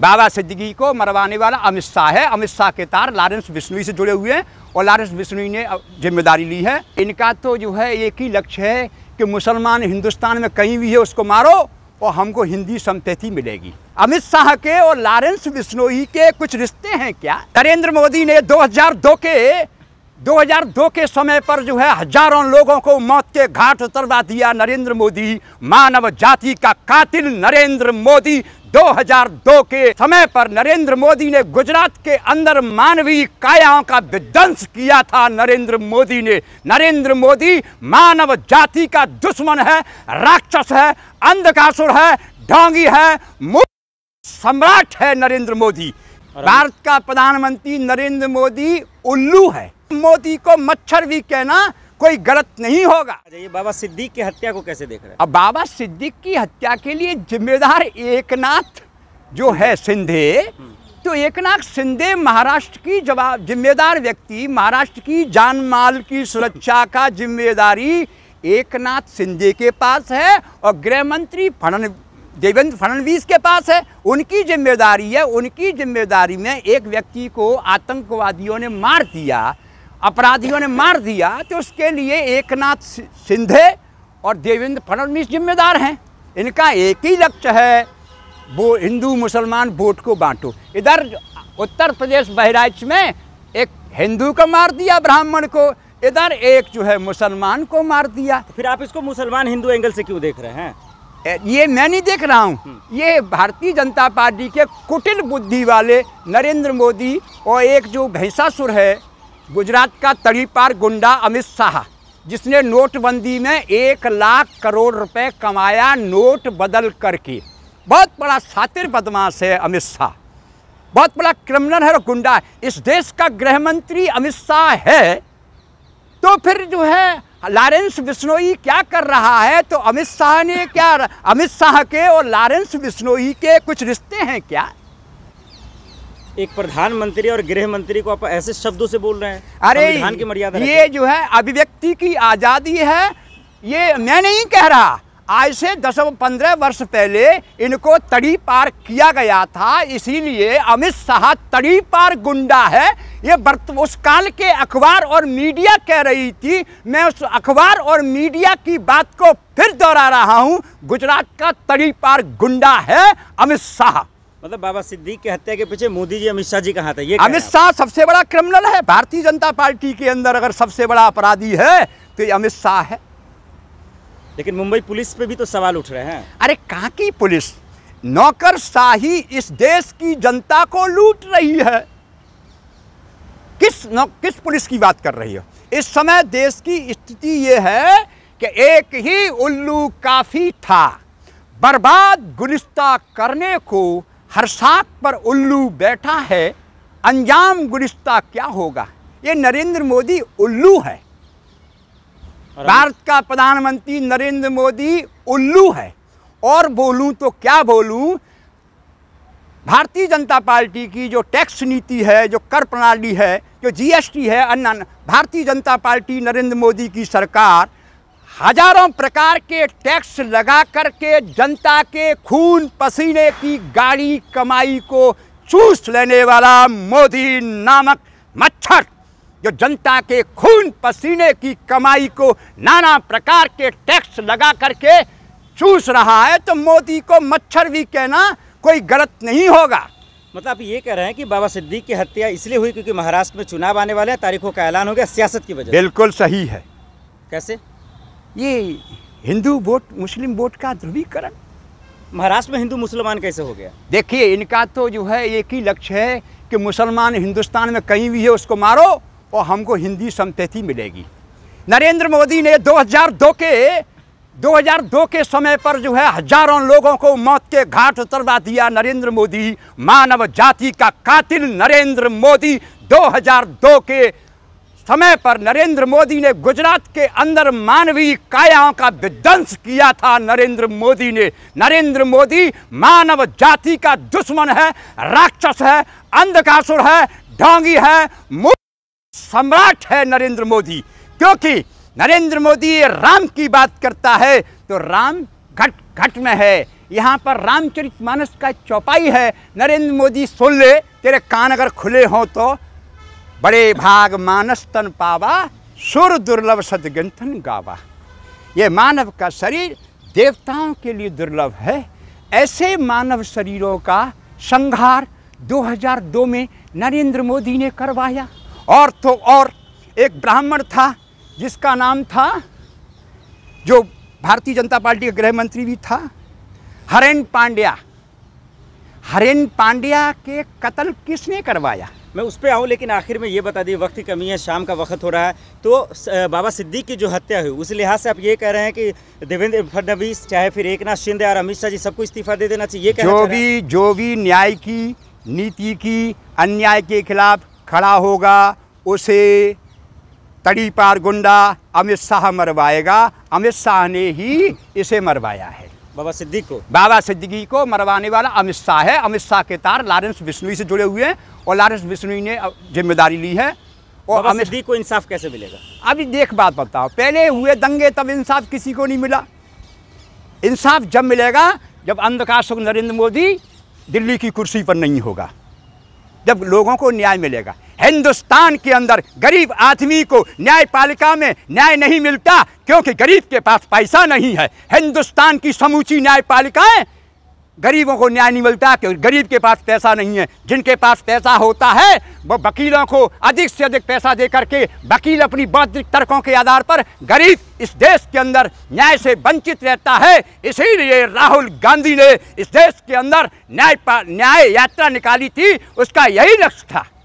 बाबा सिद्दीकी को मरवाने वाला अमित शाह है अमित शाह के तार लारेंस बिश्नोई से जुड़े हुए हैं और लारेंस बिश्नोई ने जिम्मेदारी ली है इनका तो जो है एक ही लक्ष्य है कि मुसलमान हिंदुस्तान में कहीं भी है उसको मारो और हमको हिंदी समतैती मिलेगी अमित शाह के और लारेंस बिश्नोई के कुछ रिश्ते हैं क्या नरेंद्र मोदी ने दो के 2002 के समय पर जो है हजारों लोगों को मौत के घाट उतरवा दिया नरेंद्र मोदी मानव जाति का कातिल नरेंद्र मोदी 2002 के समय पर नरेंद्र मोदी ने गुजरात के अंदर मानवीय कायाओं का विध्वंस किया था नरेंद्र मोदी ने नरेंद्र मोदी मानव जाति का दुश्मन है राक्षस है अंधकासुर है ढोंगी है सम्राट है नरेंद्र मोदी भारत का प्रधानमंत्री नरेंद्र मोदी उल्लू है मोदी को मच्छर भी कहना कोई गलत नहीं होगा अच्छा, ये बाबा सिद्दीक की हत्या को कैसे देख रहे हैं अब बाबा सिद्दीक की हत्या के लिए जिम्मेदार एकनाथ जो है सिंधे हम्म। तो एकनाथ सिंधे महाराष्ट्र की जवाब जिम्मेदार व्यक्ति महाराष्ट्र की जान माल की सुरक्षा का जिम्मेदारी एकनाथ सिंधे के पास है और गृह मंत्री फणन देवेंद्र फडणवीस के पास है उनकी जिम्मेदारी है उनकी जिम्मेदारी में एक व्यक्ति को आतंकवादियों ने मार दिया अपराधियों ने मार दिया तो उसके लिए एकनाथ सिंधे और देवेंद्र फडणवीस जिम्मेदार हैं इनका एक ही लक्ष्य है वो हिंदू मुसलमान वोट को बांटो इधर उत्तर प्रदेश बहराइच में एक हिंदू को मार दिया ब्राह्मण को इधर एक जो है मुसलमान को मार दिया तो फिर आप इसको मुसलमान हिंदू एंगल से क्यों देख रहे हैं ये मैं नहीं देख रहा हूँ हम्म। ये भारतीय जनता पार्टी के कुटिल बुद्धि वाले नरेंद्र मोदी और एक जो भैंसासुर है गुजरात का तड़ीपार गुंडा अमित शाह जिसने नोटबंदी में एक लाख करोड़ रुपए कमाया नोट बदल करके बहुत बड़ा सातिर बदमाश है अमित शाह बहुत बड़ा क्रिमिनल है और गुंडा है इस देश का गृह मंत्री अमित शाह है तो फिर जो है लारेंस बिश्नोई क्या कर रहा है तो अमित शाह ने क्या अमित शाह के और लारेंस बिश्नोई के कुछ रिश्ते हैं क्या एक प्रधानमंत्री और गृह मंत्री को आप ऐसे शब्दों से बोल रहे हैं अरे की मर्यादा ये जो है अभिव्यक्ति की आज़ादी है ये मैं नहीं कह रहा आज से दस पंद्रह वर्ष पहले इनको तड़ी पार किया गया था इसीलिए अमित शाह तड़ी पार गुंडा है ये वर्त उस काल के अखबार और मीडिया कह रही थी मैं उस अखबार और मीडिया की बात को फिर दोहरा रहा हूँ गुजरात का तड़ी पार गुंडा है अमित शाह मतलब बाबा सिद्दीक की हत्या के पीछे मोदी जी अमित शाह जी कहा था ये अमित शाह सबसे बड़ा क्रिमिनल है भारतीय जनता पार्टी के अंदर अगर सबसे बड़ा अपराधी है तो ये अमित शाह है लेकिन मुंबई पुलिस पे भी तो सवाल उठ रहे हैं अरे कहा की पुलिस शाही इस देश की जनता को लूट रही है किस नौ, किस पुलिस की बात कर रही हो इस समय देश की स्थिति ये है कि एक ही उल्लू काफ़ी था बर्बाद गुलिस्ता करने को हर सात पर उल्लू बैठा है अंजाम गुरिश्ता क्या होगा ये नरेंद्र मोदी उल्लू है भारत का प्रधानमंत्री नरेंद्र मोदी उल्लू है और बोलूं तो क्या बोलूं भारतीय जनता पार्टी की जो टैक्स नीति है जो कर प्रणाली है जो जीएसटी है अन्य भारतीय जनता पार्टी नरेंद्र मोदी की सरकार हजारों प्रकार के टैक्स लगा करके जनता के खून पसीने की गाड़ी कमाई को चूस लेने वाला मोदी नामक मच्छर जो जनता के खून पसीने की कमाई को नाना प्रकार के टैक्स लगा करके चूस रहा है तो मोदी को मच्छर भी कहना कोई गलत नहीं होगा मतलब आप ये कह रहे हैं कि बाबा सिद्दीक की हत्या इसलिए हुई क्योंकि महाराष्ट्र में चुनाव आने वाले हैं तारीखों का ऐलान हो गया सियासत की वजह बिल्कुल सही है कैसे ये हिंदू वोट मुस्लिम वोट का ध्रुवीकरण महाराष्ट्र में हिंदू मुसलमान कैसे हो गया देखिए इनका तो जो है एक ही लक्ष्य है कि मुसलमान हिंदुस्तान में कहीं भी है उसको मारो और हमको हिंदी संतति मिलेगी नरेंद्र मोदी ने 2002 के 2002 के समय पर जो है हजारों लोगों को मौत के घाट उतरवा दिया नरेंद्र मोदी मानव जाति का कातिल नरेंद्र मोदी 2002 के समय पर नरेंद्र मोदी ने गुजरात के अंदर मानवीय कायाओं का विध्वंस किया था नरेंद्र मोदी ने नरेंद्र मोदी मानव जाति का दुश्मन है राक्षस है अंधकासुर है ढोंगी है सम्राट है नरेंद्र मोदी क्योंकि नरेंद्र मोदी राम की बात करता है तो राम घट घट में है यहाँ पर रामचरित मानस का चौपाई है नरेंद्र मोदी सुन ले तेरे कान अगर खुले हों तो बड़े भाग मानस तन पावा सुर दुर्लभ सदग्रंथन गावा ये मानव का शरीर देवताओं के लिए दुर्लभ है ऐसे मानव शरीरों का संहार 2002 में नरेंद्र मोदी ने करवाया और तो और एक ब्राह्मण था जिसका नाम था जो भारतीय जनता पार्टी का गृह मंत्री भी था हरेन पांड्या हरेन पांड्या के कत्ल किसने करवाया मैं उस पर आऊँ लेकिन आखिर में ये बता दी वक्त की कमी है शाम का वक्त हो रहा है तो बाबा सिद्दीक की जो हत्या हुई उस लिहाज से आप ये कह रहे हैं कि देवेंद्र फडनवीस चाहे फिर एक नाथ शिंदे और अमित शाह जी सबको इस्तीफा दे देना चाहिए जो भी जो भी न्याय की नीति की अन्याय के खिलाफ खड़ा होगा उसे तड़ी पार गुंडा अमित शाह मरवाएगा अमित शाह ने ही इसे मरवाया है बाबा सिद्दीक को बाबा सिद्दीकी को मरवाने वाला अमित शाह है अमित शाह के तार लारेंस बिश्नोई से जुड़े हुए हैं और लारेंस बिश्नोई ने जिम्मेदारी ली है और अमित सिद्दीक को इंसाफ कैसे मिलेगा अभी देख बात बताओ पहले हुए दंगे तब इंसाफ किसी को नहीं मिला इंसाफ जब मिलेगा जब अंधकार सुख नरेंद्र मोदी दिल्ली की कुर्सी पर नहीं होगा जब लोगों को न्याय मिलेगा हिंदुस्तान के अंदर गरीब आदमी को न्यायपालिका में न्याय नहीं मिलता क्योंकि गरीब के पास पैसा नहीं है हिंदुस्तान की समूची न्यायपालिकाएं गरीबों को न्याय नहीं मिलता क्योंकि गरीब के पास पैसा नहीं है जिनके पास पैसा होता है वो वकीलों को अधिक से अधिक पैसा दे करके वकील अपनी बौद्धिक तर्कों के आधार पर गरीब इस देश के अंदर न्याय से वंचित रहता है इसीलिए राहुल गांधी ने इस देश के अंदर न्याय न्याय यात्रा निकाली थी उसका यही लक्ष्य था